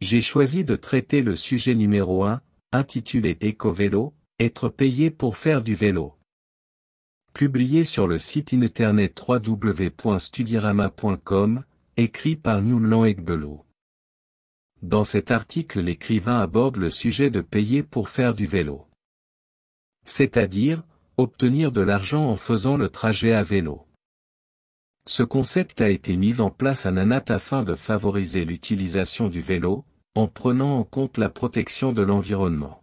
J'ai choisi de traiter le sujet numéro 1, intitulé Éco-vélo, être payé pour faire du vélo. Publié sur le site internet www.studirama.com, écrit par Newland Egbelo. Dans cet article l'écrivain aborde le sujet de payer pour faire du vélo. C'est-à-dire, obtenir de l'argent en faisant le trajet à vélo. Ce concept a été mis en place à Nanat afin de favoriser l'utilisation du vélo, en prenant en compte la protection de l'environnement.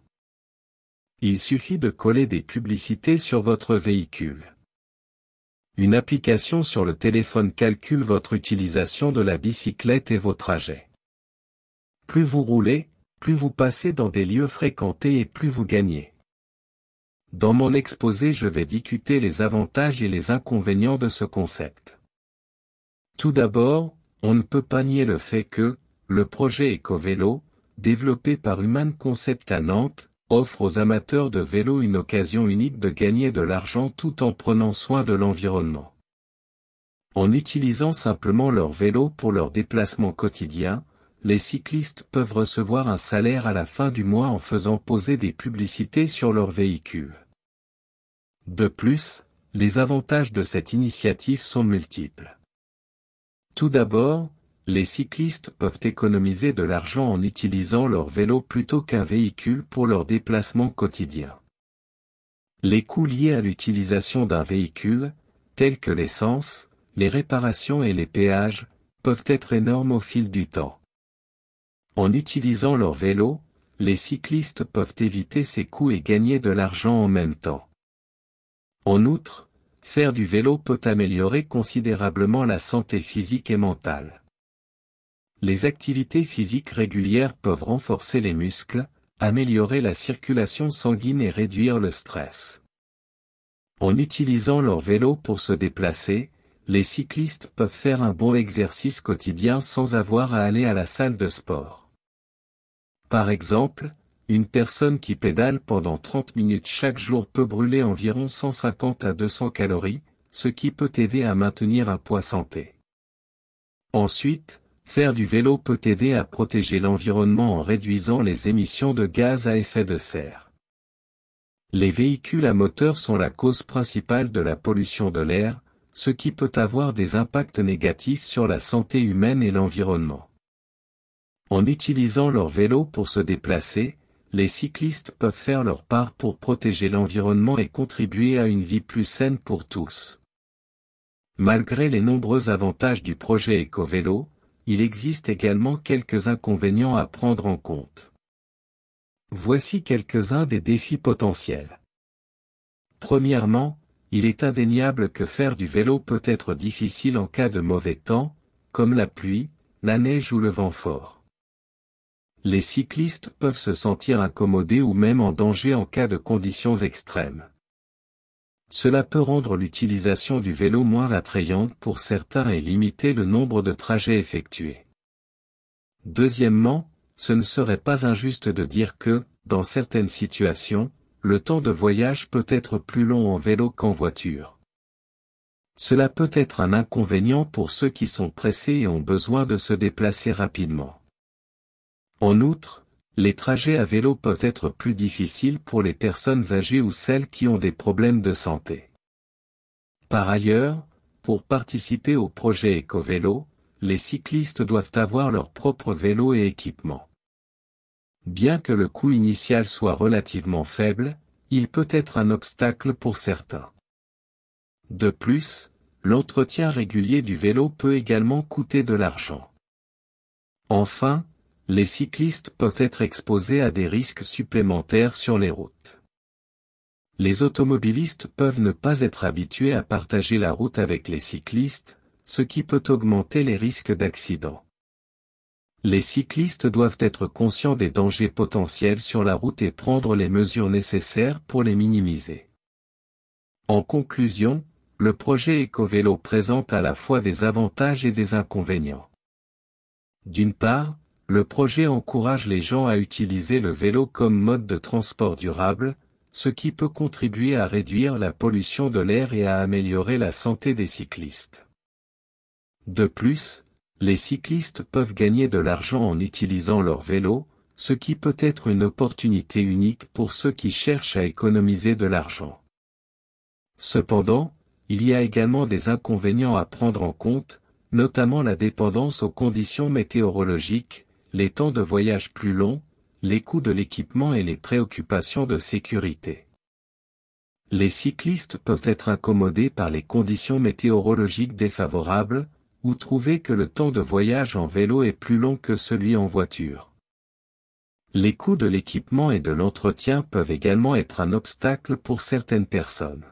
Il suffit de coller des publicités sur votre véhicule. Une application sur le téléphone calcule votre utilisation de la bicyclette et vos trajets. Plus vous roulez, plus vous passez dans des lieux fréquentés et plus vous gagnez. Dans mon exposé je vais discuter les avantages et les inconvénients de ce concept. Tout d'abord, on ne peut pas nier le fait que, le projet Ecovélo, développé par Human Concept à Nantes, offre aux amateurs de vélo une occasion unique de gagner de l'argent tout en prenant soin de l'environnement. En utilisant simplement leur vélo pour leurs déplacements quotidiens, les cyclistes peuvent recevoir un salaire à la fin du mois en faisant poser des publicités sur leur véhicule. De plus, les avantages de cette initiative sont multiples. Tout d'abord, les cyclistes peuvent économiser de l'argent en utilisant leur vélo plutôt qu'un véhicule pour leurs déplacements quotidiens. Les coûts liés à l'utilisation d'un véhicule, tels que l'essence, les réparations et les péages, peuvent être énormes au fil du temps. En utilisant leur vélo, les cyclistes peuvent éviter ces coûts et gagner de l'argent en même temps. En outre, faire du vélo peut améliorer considérablement la santé physique et mentale. Les activités physiques régulières peuvent renforcer les muscles, améliorer la circulation sanguine et réduire le stress. En utilisant leur vélo pour se déplacer, les cyclistes peuvent faire un bon exercice quotidien sans avoir à aller à la salle de sport. Par exemple, une personne qui pédale pendant 30 minutes chaque jour peut brûler environ 150 à 200 calories, ce qui peut aider à maintenir un poids santé. Ensuite, Faire du vélo peut aider à protéger l'environnement en réduisant les émissions de gaz à effet de serre. Les véhicules à moteur sont la cause principale de la pollution de l'air, ce qui peut avoir des impacts négatifs sur la santé humaine et l'environnement. En utilisant leur vélo pour se déplacer, les cyclistes peuvent faire leur part pour protéger l'environnement et contribuer à une vie plus saine pour tous. Malgré les nombreux avantages du projet EcoVélo, il existe également quelques inconvénients à prendre en compte. Voici quelques-uns des défis potentiels. Premièrement, il est indéniable que faire du vélo peut être difficile en cas de mauvais temps, comme la pluie, la neige ou le vent fort. Les cyclistes peuvent se sentir incommodés ou même en danger en cas de conditions extrêmes. Cela peut rendre l'utilisation du vélo moins attrayante pour certains et limiter le nombre de trajets effectués. Deuxièmement, ce ne serait pas injuste de dire que, dans certaines situations, le temps de voyage peut être plus long en vélo qu'en voiture. Cela peut être un inconvénient pour ceux qui sont pressés et ont besoin de se déplacer rapidement. En outre, les trajets à vélo peuvent être plus difficiles pour les personnes âgées ou celles qui ont des problèmes de santé. Par ailleurs, pour participer au projet EcoVélo, les cyclistes doivent avoir leur propre vélo et équipement. Bien que le coût initial soit relativement faible, il peut être un obstacle pour certains. De plus, l'entretien régulier du vélo peut également coûter de l'argent. Enfin, les cyclistes peuvent être exposés à des risques supplémentaires sur les routes. Les automobilistes peuvent ne pas être habitués à partager la route avec les cyclistes, ce qui peut augmenter les risques d'accident. Les cyclistes doivent être conscients des dangers potentiels sur la route et prendre les mesures nécessaires pour les minimiser. En conclusion, le projet EcoVélo présente à la fois des avantages et des inconvénients. D'une part, le projet encourage les gens à utiliser le vélo comme mode de transport durable, ce qui peut contribuer à réduire la pollution de l'air et à améliorer la santé des cyclistes. De plus, les cyclistes peuvent gagner de l'argent en utilisant leur vélo, ce qui peut être une opportunité unique pour ceux qui cherchent à économiser de l'argent. Cependant, il y a également des inconvénients à prendre en compte, notamment la dépendance aux conditions météorologiques, les temps de voyage plus longs, les coûts de l'équipement et les préoccupations de sécurité. Les cyclistes peuvent être incommodés par les conditions météorologiques défavorables, ou trouver que le temps de voyage en vélo est plus long que celui en voiture. Les coûts de l'équipement et de l'entretien peuvent également être un obstacle pour certaines personnes.